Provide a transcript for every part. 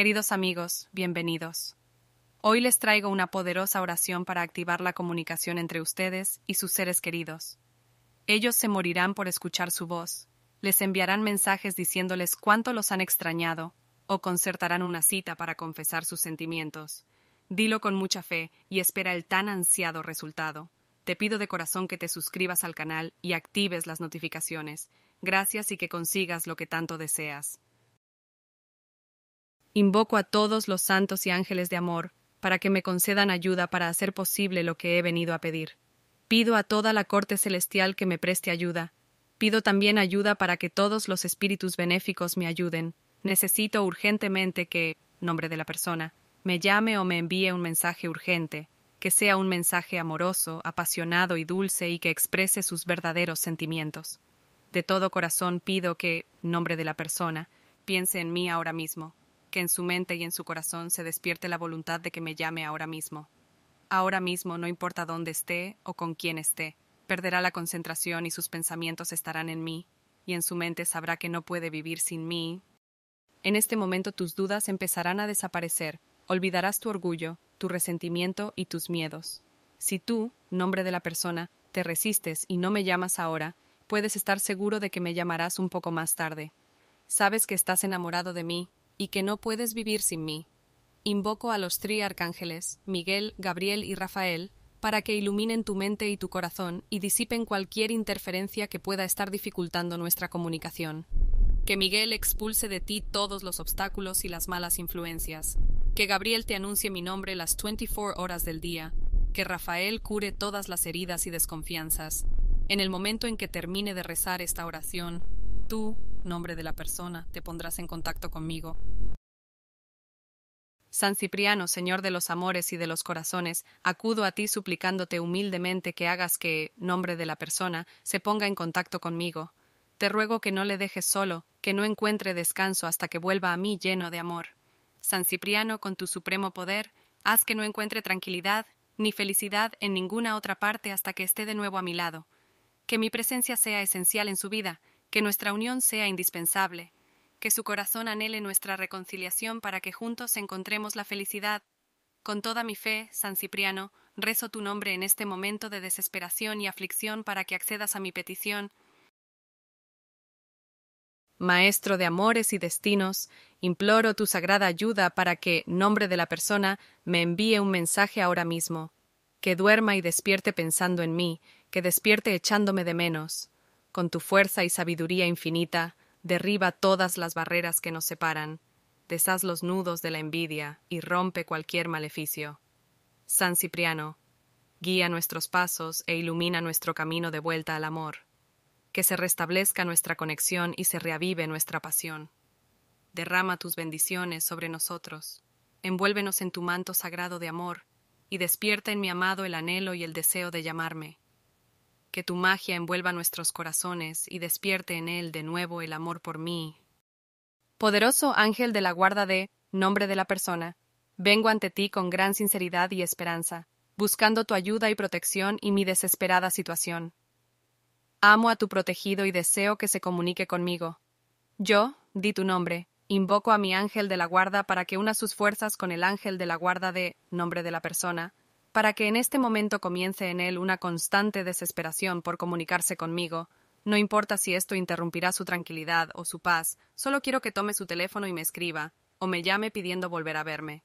Queridos amigos, bienvenidos. Hoy les traigo una poderosa oración para activar la comunicación entre ustedes y sus seres queridos. Ellos se morirán por escuchar su voz, les enviarán mensajes diciéndoles cuánto los han extrañado, o concertarán una cita para confesar sus sentimientos. Dilo con mucha fe y espera el tan ansiado resultado. Te pido de corazón que te suscribas al canal y actives las notificaciones. Gracias y que consigas lo que tanto deseas. Invoco a todos los santos y ángeles de amor para que me concedan ayuda para hacer posible lo que he venido a pedir. Pido a toda la corte celestial que me preste ayuda. Pido también ayuda para que todos los espíritus benéficos me ayuden. Necesito urgentemente que, nombre de la persona, me llame o me envíe un mensaje urgente, que sea un mensaje amoroso, apasionado y dulce y que exprese sus verdaderos sentimientos. De todo corazón pido que, nombre de la persona, piense en mí ahora mismo que en su mente y en su corazón se despierte la voluntad de que me llame ahora mismo. Ahora mismo, no importa dónde esté o con quién esté, perderá la concentración y sus pensamientos estarán en mí, y en su mente sabrá que no puede vivir sin mí. En este momento tus dudas empezarán a desaparecer, olvidarás tu orgullo, tu resentimiento y tus miedos. Si tú, nombre de la persona, te resistes y no me llamas ahora, puedes estar seguro de que me llamarás un poco más tarde. Sabes que estás enamorado de mí, y que no puedes vivir sin mí. Invoco a los tres arcángeles... Miguel, Gabriel y Rafael, para que iluminen tu mente y tu corazón y disipen cualquier interferencia que pueda estar dificultando nuestra comunicación. Que Miguel expulse de ti todos los obstáculos y las malas influencias. Que Gabriel te anuncie mi nombre las 24 horas del día. Que Rafael cure todas las heridas y desconfianzas. En el momento en que termine de rezar esta oración, tú, nombre de la persona, te pondrás en contacto conmigo. San Cipriano, Señor de los amores y de los corazones, acudo a ti suplicándote humildemente que hagas que, nombre de la persona, se ponga en contacto conmigo. Te ruego que no le dejes solo, que no encuentre descanso hasta que vuelva a mí lleno de amor. San Cipriano, con tu supremo poder, haz que no encuentre tranquilidad ni felicidad en ninguna otra parte hasta que esté de nuevo a mi lado. Que mi presencia sea esencial en su vida, que nuestra unión sea indispensable, que su corazón anhele nuestra reconciliación para que juntos encontremos la felicidad. Con toda mi fe, San Cipriano, rezo tu nombre en este momento de desesperación y aflicción para que accedas a mi petición. Maestro de amores y destinos, imploro tu sagrada ayuda para que, nombre de la persona, me envíe un mensaje ahora mismo. Que duerma y despierte pensando en mí, que despierte echándome de menos con tu fuerza y sabiduría infinita, derriba todas las barreras que nos separan, deshaz los nudos de la envidia y rompe cualquier maleficio. San Cipriano, guía nuestros pasos e ilumina nuestro camino de vuelta al amor. Que se restablezca nuestra conexión y se reavive nuestra pasión. Derrama tus bendiciones sobre nosotros, envuélvenos en tu manto sagrado de amor, y despierta en mi amado el anhelo y el deseo de llamarme que tu magia envuelva nuestros corazones y despierte en él de nuevo el amor por mí. Poderoso ángel de la guarda de, nombre de la persona, vengo ante ti con gran sinceridad y esperanza, buscando tu ayuda y protección y mi desesperada situación. Amo a tu protegido y deseo que se comunique conmigo. Yo, di tu nombre, invoco a mi ángel de la guarda para que una sus fuerzas con el ángel de la guarda de, nombre de la persona, para que en este momento comience en él una constante desesperación por comunicarse conmigo. No importa si esto interrumpirá su tranquilidad o su paz, solo quiero que tome su teléfono y me escriba, o me llame pidiendo volver a verme.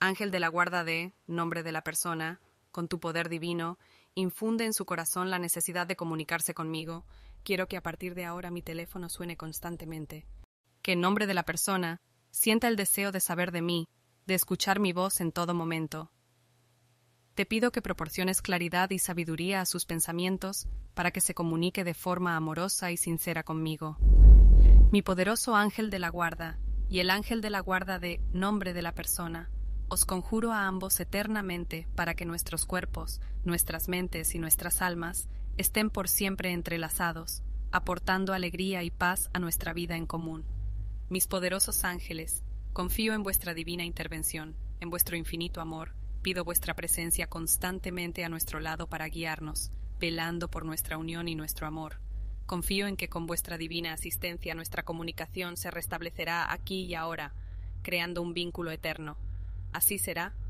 Ángel de la guarda de, nombre de la persona, con tu poder divino, infunde en su corazón la necesidad de comunicarse conmigo. Quiero que a partir de ahora mi teléfono suene constantemente. Que en nombre de la persona, sienta el deseo de saber de mí, de escuchar mi voz en todo momento te pido que proporciones claridad y sabiduría a sus pensamientos para que se comunique de forma amorosa y sincera conmigo. Mi poderoso ángel de la guarda y el ángel de la guarda de nombre de la persona, os conjuro a ambos eternamente para que nuestros cuerpos, nuestras mentes y nuestras almas estén por siempre entrelazados, aportando alegría y paz a nuestra vida en común. Mis poderosos ángeles, confío en vuestra divina intervención, en vuestro infinito amor, pido vuestra presencia constantemente a nuestro lado para guiarnos, velando por nuestra unión y nuestro amor. Confío en que con vuestra divina asistencia nuestra comunicación se restablecerá aquí y ahora, creando un vínculo eterno. Así será,